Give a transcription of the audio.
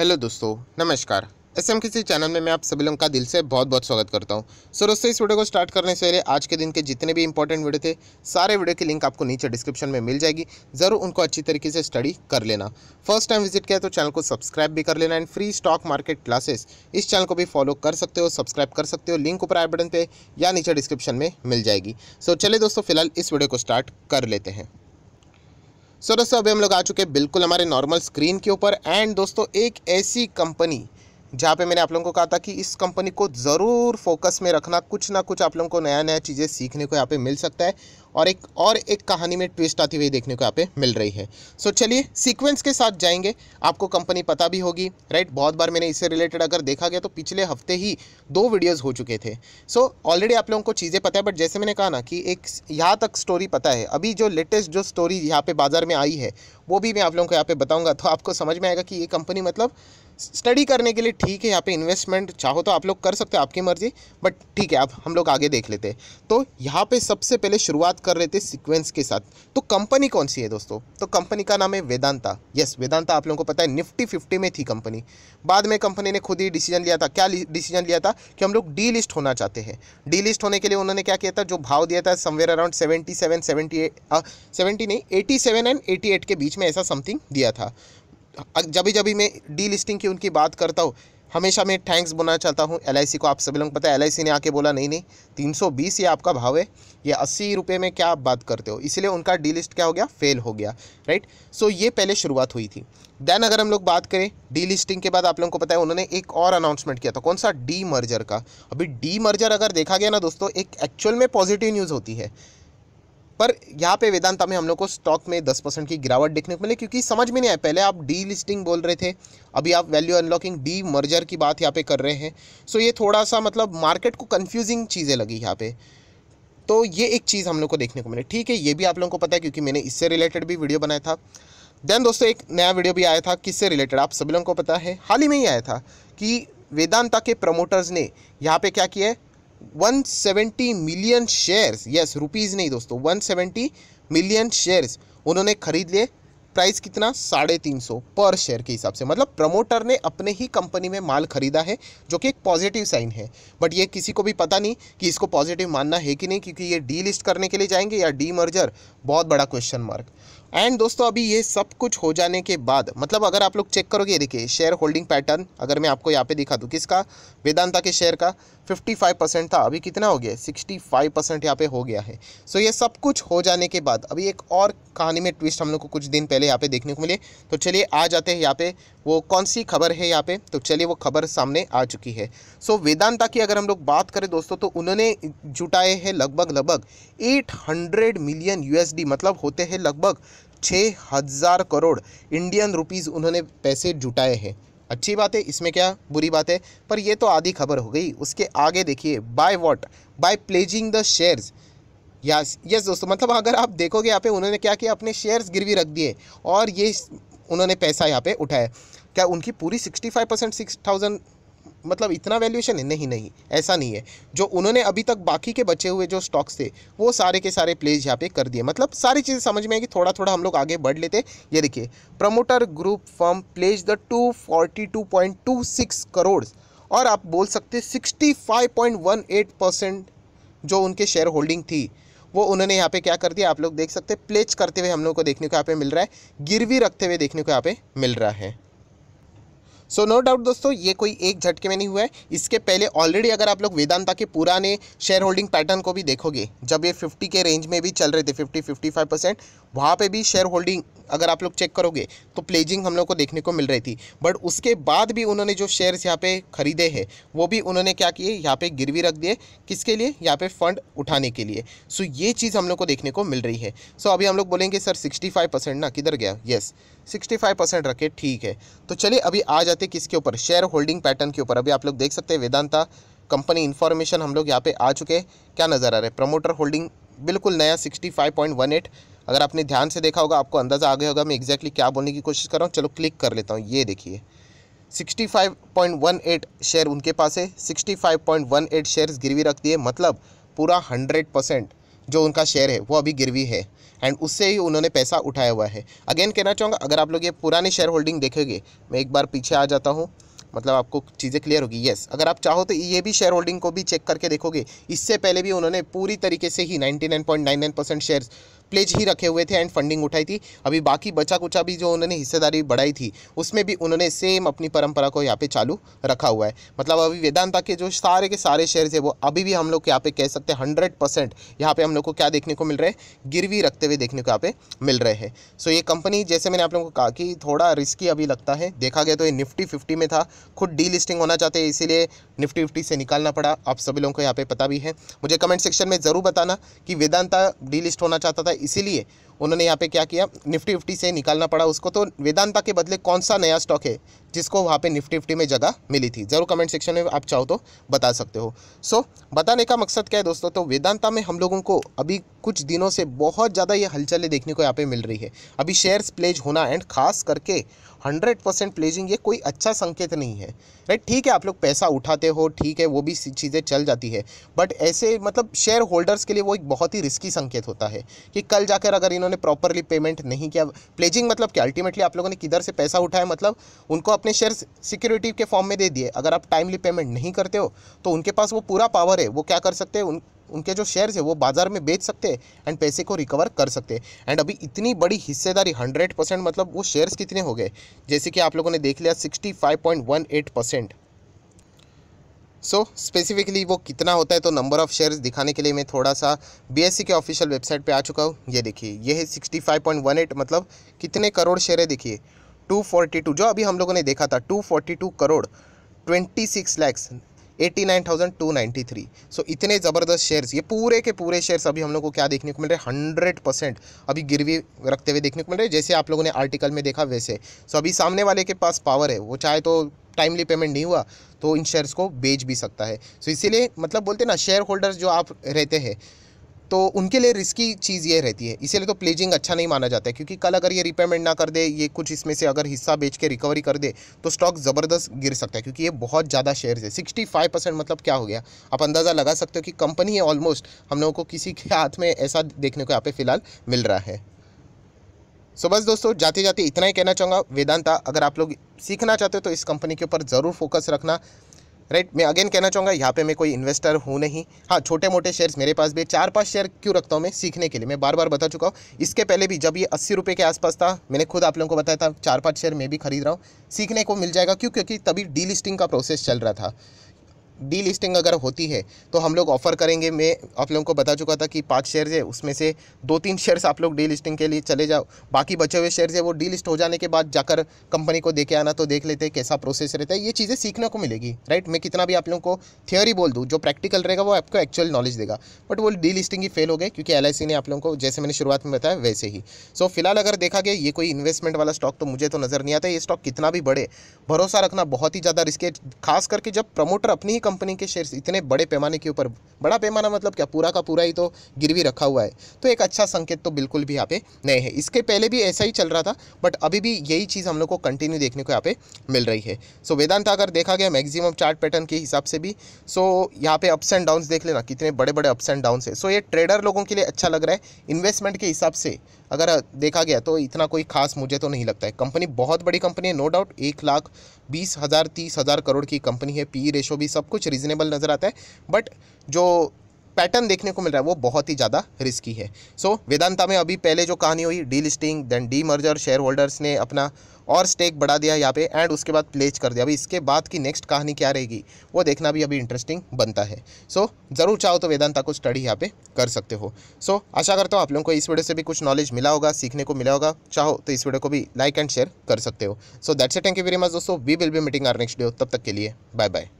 hello दोस्तों नमस्कार S M किसी चैनल में मैं आप सभी लोगों का दिल से बहुत बहुत स्वागत करता हूं सो दोस्तों इस वीडियो को स्टार्ट करने से पहले आज के दिन के जितने भी इंपॉर्टेंट वीडियो थे सारे वीडियो की लिंक आपको नीचे डिस्क्रिप्शन में मिल जाएगी ज़रूर उनको अच्छी तरीके से स्टडी कर लेना फर्स्ट टाइम विजिट किया तो चैनल को सब्सक्राइब भी कर लेना and free stock market classes इस चैनल को भी फॉलो कर सकते हो सब्सक्राइब कर सकते हो लिंक ऊपर आई बटन पर या नीचे डिस्क्रिप्शन में मिल जाएगी सो चले दोस्तों फिलहाल इस वीडियो को स्टार्ट कर लेते हैं सो दोस्तों अभी हम लोग आ चुके हैं बिल्कुल हमारे नॉर्मल स्क्रीन के ऊपर एंड दोस्तों एक ऐसी कंपनी जहाँ पे मैंने आप लोगों को कहा था कि इस कंपनी को ज़रूर फोकस में रखना कुछ ना कुछ आप लोगों को नया नया चीज़ें सीखने को यहाँ पे मिल सकता है और एक और एक कहानी में ट्विस्ट आती हुई देखने को यहाँ पे मिल रही है सो so, चलिए सीक्वेंस के साथ जाएंगे आपको कंपनी पता भी होगी राइट बहुत बार मैंने इससे रिलेटेड अगर देखा गया तो पिछले हफ्ते ही दो वीडियोज़ हो चुके थे सो so, ऑलरेडी आप लोगों को चीज़ें पता है बट जैसे मैंने कहा ना कि एक यहाँ तक स्टोरी पता है अभी जो लेटेस्ट जो स्टोरी यहाँ पर बाज़ार में आई है वो भी मैं आप लोगों को यहाँ पर बताऊँगा तो आपको समझ में आएगा कि ये कंपनी मतलब स्टडी करने के लिए ठीक है यहाँ पे इन्वेस्टमेंट चाहो तो आप लोग कर सकते हो आपकी मर्ज़ी बट ठीक है आप हम लोग आगे देख लेते हैं तो यहाँ पे सबसे पहले शुरुआत कर रहे थे सीक्वेंस के साथ तो कंपनी कौन सी है दोस्तों तो कंपनी का नाम है वेदांता यस वेदांता आप लोगों को पता है निफ्टी फिफ्टी में थी कंपनी बाद में कंपनी ने खुद ही डिसीजन लिया था क्या डिसीजन लिया था कि हम लोग डी लिस्ट होना चाहते हैं डी लिस्ट होने के लिए उन्होंने क्या किया था जो भाव दिया था somewhere around seventy seven seventy eight नहीं eighty seven and eighty eight के बीच में ऐसा समथिंग दिया था जब भी जब भी मैं डी लिस्टिंग की उनकी बात करता हूँ हमेशा मैं थैंक्स बोलना चाहता हूँ एल को आप सभी लोग पता है एल ने आके बोला नहीं नहीं तीन सौ बीस ये आपका भाव है ये अस्सी रुपये में क्या आप बात करते हो इसलिए उनका डी लिस्ट क्या हो गया फेल हो गया राइट सो so, ये पहले शुरुआत हुई थी देन अगर हम लोग बात करें डी लिस्टिंग के बाद आप लोगों को पता है उन्होंने एक और अनाउंसमेंट किया था कौन सा डी मर्जर का अभी डी मर्जर अगर देखा गया ना दोस्तों एक एक्चुअल में पॉजिटिव न्यूज़ होती है पर यहाँ पे वेदांता में हम लोग को स्टॉक में दस परसेंट की गिरावट देखने को मिली क्योंकि समझ में नहीं आया पहले आप डी लिस्टिंग बोल रहे थे अभी आप वैल्यू अनलॉकिंग डी मर्जर की बात यहाँ पे कर रहे हैं सो ये थोड़ा सा मतलब मार्केट को कन्फ्यूजिंग चीज़ें लगी यहाँ पे तो ये एक चीज़ हम लोग को देखने को मिली ठीक है ये भी आप लोगों को पता है क्योंकि मैंने इससे रिलेटेड भी वीडियो बनाया था देन दोस्तों एक नया वीडियो भी आया था किससे रिलेटेड आप सभी लोगों को पता है हाल ही में ही आया था कि वेदांता के प्रमोटर्स ने यहाँ पे क्या किया है 170 मिलियन शेयर्स यस रुपीज़ नहीं दोस्तों 170 मिलियन शेयर्स उन्होंने खरीद लिए प्राइस कितना साढ़े तीन सौ पर शेयर के हिसाब से मतलब प्रमोटर ने अपने ही कंपनी में माल खरीदा है जो कि एक पॉजिटिव साइन है बट ये किसी को भी पता नहीं कि इसको पॉजिटिव मानना है कि नहीं क्योंकि ये डी लिस्ट करने के लिए जाएंगे या डी मर्जर बहुत बड़ा क्वेश्चन मार्क एंड दोस्तों अभी ये सब कुछ हो जाने के बाद मतलब अगर आप लोग चेक करोगे देखिए शेयर होल्डिंग पैटर्न अगर मैं आपको यहाँ पे दिखा दूँ किसका वेदांता के शेयर का 55 परसेंट था अभी कितना हो गया 65 परसेंट यहाँ पे हो गया है सो so ये सब कुछ हो जाने के बाद अभी एक और कहानी में ट्विस्ट हम लोग को कुछ दिन पहले यहाँ पे देखने को मिले तो चलिए आ जाते हैं यहाँ पे वो कौन सी खबर है यहाँ पे तो चलिए वो खबर सामने आ चुकी है सो so, वेदांता की अगर हम लोग बात करें दोस्तों तो उन्होंने जुटाए हैं लगभग लगभग 800 मिलियन यूएसडी मतलब होते हैं लगभग छः हज़ार करोड़ इंडियन रुपीज़ उन्होंने पैसे जुटाए हैं अच्छी बात है इसमें क्या बुरी बात है पर ये तो आधी खबर हो गई उसके आगे देखिए by what by pledging the shares yes yes दोस्तों मतलब अगर आप देखोगे यहाँ पे उन्होंने क्या किया अपने शेयर्स गिरवी रख दिए और ये उन्होंने पैसा यहाँ पे उठाया क्या उनकी पूरी sixty five percent six thousand मतलब इतना वैल्यूएशन है नहीं नहीं ऐसा नहीं है जो उन्होंने अभी तक बाकी के बचे हुए जो स्टॉक्स थे वो सारे के सारे प्लेस यहाँ पे कर दिए मतलब सारी चीज़ें समझ में आएगी थोड़ा थोड़ा हम लोग आगे बढ़ लेते ये देखिए promoter group firm pledge the two forty two point two six crore और आप बोल सकते sixty five point one eight percent जो उनके शेयर होल्डिंग थी वो उन्होंने यहाँ पे क्या कर दिया आप लोग देख सकते हैं प्लेच करते हुए हम लोग को देखने को यहाँ पे मिल रहा है गिरवी रखते हुए देखने को यहाँ पे मिल रहा है सो नो डाउट दोस्तों ये कोई एक झटके में नहीं हुआ है इसके पहले ऑलरेडी अगर आप लोग वेदांता के पुराने शेयर होल्डिंग पैटर्न को भी देखोगे जब ये 50 के रेंज में भी चल रहे थे 50 55 परसेंट वहाँ पर भी शेयर होल्डिंग अगर आप लोग चेक करोगे तो प्लेजिंग हम लोग को देखने को मिल रही थी बट उसके बाद भी उन्होंने जो शेयर्स यहाँ पे खरीदे हैं वो भी उन्होंने क्या किए यहाँ पे गिरवी रख दिए किसके लिए यहाँ पे फंड उठाने के लिए सो ये चीज़ हम लोग को देखने को मिल रही है सो अभी हम लोग बोलेंगे सर सिक्सटी ना किधर गया येस सिक्सटी रखे ठीक है तो चलिए अभी आ जाते करते किसके ऊपर शेयर होल्डिंग पैटर्न के ऊपर अभी आप लोग देख सकते हैं वेदांता कंपनी इन्फॉर्मेशन हम लोग यहाँ पे आ चुके हैं क्या नज़र आ रहा है प्रमोटर होल्डिंग बिल्कुल नया 65.18 अगर आपने ध्यान से देखा होगा आपको अंदाज़ा आ गया होगा मैं एग्जैक्टली क्या बोलने की कोशिश कर रहा हूँ चलो क्लिक कर लेता हूँ ये देखिए 65.18 शेयर उनके पास है 65.18 शेयर्स गिरवी रख दिए मतलब पूरा 100 परसेंट जो उनका शेयर है वो अभी गिरवी है एंड उससे ही उन्होंने पैसा उठाया हुआ है अगेन कहना चाहूँगा अगर आप लोग ये पुरानी शेयर होल्डिंग देखेंगे मैं एक बार पीछे आ जाता हूँ मतलब आपको चीज़ें क्लियर होगी येस अगर आप चाहो तो ये भी शेयर होल्डिंग को भी चेक करके देखोगे इससे पहले भी उन्होंने पूरी तरीके से ही 99.99 परसेंट शेयर्स प्लेज ही रखे हुए थे एंड फंडिंग उठाई थी अभी बाकी बचा कुचा भी जो उन्होंने हिस्सेदारी बढ़ाई थी उसमें भी उन्होंने सेम अपनी परंपरा को यहाँ पे चालू रखा हुआ है मतलब अभी वेदांता के जो सारे के सारे शेयर है वो अभी भी हम लोग यहाँ पे कह सकते हैं हंड्रेड परसेंट यहाँ पे हम लोग को क्या देखने को मिल रहा है गिरवी रखते हुए देखने को यहाँ पे मिल रहे हैं सो ये कंपनी जैसे मैंने आप लोगों को कहा कि थोड़ा रिस्की अभी लगता है देखा गया तो ये निफ्टी फिफ्टी में था खुद डी लिस्टिंग होना चाहते हैं इसीलिए निफ्टी फिफ्टी से निकालना पड़ा आप सभी लोगों को यहाँ पे पता भी है मुझे कमेंट सेक्शन में ज़रूर बताना कि वेदांता डी लिस्ट होना चाहता था इसीलिए उन्होंने यहाँ पे क्या किया निफ्टी फिफ्टी से निकालना पड़ा उसको तो वेदांता के बदले कौन सा नया स्टॉक है जिसको वहाँ पे निफ्टी फिफ्टी में जगह मिली थी ज़रूर कमेंट सेक्शन में आप चाहो तो बता सकते हो सो so, बताने का मकसद क्या है दोस्तों तो वेदांता में हम लोगों को अभी कुछ दिनों से बहुत ज़्यादा ये हलचलें देखने को यहाँ पर मिल रही है अभी शेयर्स प्लेज होना एंड खास करके हंड्रेड परसेंट प्लेजिंग ये कोई अच्छा संकेत नहीं है राइट ठीक है आप लोग पैसा उठाते हो ठीक है वो भी चीज़ें चल जाती है बट ऐसे मतलब शेयर होल्डर्स के लिए वो एक बहुत ही रिस्की संकेत होता है कि कल जाकर अगर इन्होंने ने प्रॉपरली पेमेंट नहीं किया प्लेजिंग मतलब क्या अल्टीमेटली आप लोगों ने किधर से पैसा उठाया मतलब उनको अपने शेयर सिक्योरिटी के फॉर्म में दे दिए अगर आप टाइमली पेमेंट नहीं करते हो तो उनके पास वो पूरा पावर है वो क्या कर सकते हैं उन उनके जो शेयर्स है वो बाजार में बेच सकते हैं एंड पैसे को रिकवर कर सकते हैं एंड अभी इतनी बड़ी हिस्सेदारी हंड्रेड परसेंट मतलब वो शेयर्स कितने हो गए जैसे कि आप लोगों ने देख लिया sixty five point one eight percent so so, specifically वो कितना होता है तो नंबर ऑफ़ शेयर्स दिखाने के लिए मैं थोड़ा सा बीएससी के ऑफिशियल वेबसाइट पे आ चुका हूँ ये देखिए ये है sixty five point one eight मतलब कितने करोड़ शेयर है देखिए टू फोर्टी टू जो अभी हम लोगों ने देखा था two forty two crore twenty six lakhs eighty nine thousand two three so इतने ज़बरदस्त शेयर्स ये पूरे के पूरे शेयर्स अभी हम लोग को क्या देखने को मिल रहे हैं हंड्रेड परसेंट अभी गिरवी रखते हुए देखने को मिल रहे हैं जैसे आप लोगों ने आर्टिकल में देखा वैसे सो so, अभी सामने वाले के पास पावर है वो चाहे तो टाइमली पेमेंट नहीं हुआ तो इन शेयर्स को बेच भी सकता है सो इसीलिए मतलब बोलते ना शेयर होल्डर्स जो आप रहते हैं तो उनके लिए रिस्की चीज़ ये रहती है इसीलिए तो प्लेजिंग अच्छा नहीं माना जाता है क्योंकि कल अगर ये रिपेमेंट ना कर दे ये कुछ इसमें से अगर हिस्सा बेच के रिकवरी कर दे तो स्टॉक ज़बरदस्त गिर सकता है क्योंकि ये बहुत ज़्यादा शेयर्स है सिक्सटी फाइव परसेंट मतलब क्या हो गया आप अंदाज़ा लगा सकते हो कि कंपनी है ऑलमोस्ट हम लोगों को किसी के हाथ में ऐसा देखने को यहाँ पे फिलहाल मिल रहा है सो बस दोस्तों जाते जाते इतना ही कहना चाहूँगा वेदांता अगर आप लोग सीखना चाहते हो तो इस कंपनी के ऊपर ज़रूर फोकस रखना राइट मैं अगेन कहना चाहूँगा यहाँ पे मैं कोई इन्वेस्टर हूँ नहीं हाँ छोटे मोटे शेयर्स मेरे पास भी चार पाँच शेयर क्यों रखता हूँ मैं सीखने के लिए मैं बार बार बता चुका हूँ इसके पहले भी जब ये अस्सी रुपये के आसपास था मैंने खुद आप लोगों को बताया था चार पाँच शेयर मैं भी खरीद रहा हूँ सीखने को मिल जाएगा क्यों क्योंकि तभी डीलिस्टिंग का प्रोसेस चल रहा था डी लिस्टिंग अगर होती है तो हम लोग ऑफ़र करेंगे मैं आप लोगों को बता चुका था कि पाँच शेयर है उसमें से दो तीन शेयर्स आप लोग डी लिस्टिंग के लिए चले जाओ बाकी बचे हुए शेयर्स है वो डी लिस्ट हो जाने के बाद जाकर कंपनी को देके आना तो देख लेते हैं कैसा प्रोसेस रहता है ये चीज़ें सीखने को मिलेगी राइट मैं कितना भी आप लोगों को थियोरी बोल दूँ जो प्रैक्टिकल रहेगा वो आपको एक्चुअल नॉलेज देगा बट वो डी लिस्टिंग ही फेल हो गए क्योंकि एल ने आप लोगों को जैसे मैंने शुरुआत में बताया वैसे ही सो फिलहाल अगर देखा गया ये कोई इन्वेस्टमेंट वाला स्टॉक तो मुझे तो नज़र नहीं आता ये स्टॉक कितना भी बढ़े भरोसा रखना बहुत ही ज़्यादा रिस्क है खास करके जब प्रमोटर अपनी ही कंपनी के शेयर्स इतने बड़े पैमाने के ऊपर बड़ा पैमाना मतलब क्या पूरा का पूरा ही तो गिरवी रखा हुआ है तो एक अच्छा संकेत तो बिल्कुल भी यहाँ पे नहीं है इसके पहले भी ऐसा ही चल रहा था बट अभी भी यही चीज़ हम लोग को कंटिन्यू देखने को यहाँ पे मिल रही है सो वेदांत अगर देखा गया मैक्सिमम चार्ट पैटर्न के हिसाब से भी सो यहाँ पे अप्स एंड डाउन्स देख लेना कितने बड़े बड़े अप्स एंड डाउन्स है सो ये ट्रेडर लोगों के लिए अच्छा लग रहा है इन्वेस्टमेंट के हिसाब से अगर देखा गया तो इतना कोई खास मुझे तो नहीं लगता है कंपनी बहुत बड़ी कंपनी है नो डाउट एक लाख बीस हज़ार तीस हज़ार करोड़ की कंपनी है पी रेशो e भी सब कुछ रीज़नेबल नज़र आता है बट जो पैटर्न देखने को मिल रहा है वो बहुत ही ज़्यादा रिस्की है सो so, वेदांता में अभी पहले जो कहानी हुई delisting then demerger shareholders ने अपना और स्टेक बढ़ा दिया यहाँ पे एंड उसके बाद प्लेज कर दिया अभी इसके बाद की नेक्स्ट कहानी क्या रहेगी वो देखना भी अभी इंटरेस्टिंग बनता है सो so, ज़रूर चाहो तो वेदांता को स्टडी यहाँ पे कर सकते हो सो so, आशा करता हूँ आप लोगों को इस वीडियो से भी कुछ नॉलेज मिला होगा सीखने को मिला होगा चाहो तो इस वीडियो को भी लाइक एंड शेयर कर सकते हो so that's a thank you very much दोस्तों we will be meeting our next day तब तक के लिए बाय बाय